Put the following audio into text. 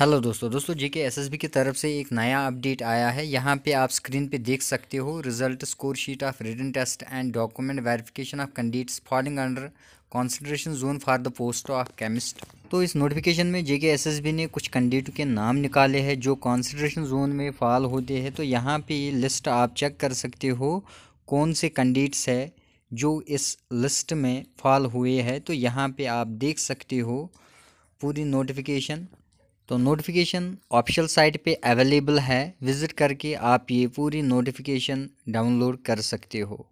hello दोस्तों दोस्तों GK SSB की तरफ से एक नया अपडेट आया है यहाँ पे आप स्क्रीन पे देख सकते हो result score sheet of written test and document verification of candidates falling under concentration zone for the post of chemist तो इस नोटिफिकेशन में जेके एसएसबी ने कुछ कैंडिडेट के नाम निकाले हैं जो कॉन्सेंट्रेशन जोन में फॉल होते हैं तो यहाँ पर ये लिस्ट आप चेक कर सकते हो कौन से कैंडिडेट्स है जो इस लिस्ट में फॉल हुए हैं तो यहाँ पर आप देख सकते हो पूरी नोटिफिकेशन तो नोटिफिकेशन ऑफिशियल साइट पे अवेलेबल है विज़िट करके आप ये पूरी नोटिफिकेशन डाउनलोड कर सकते हो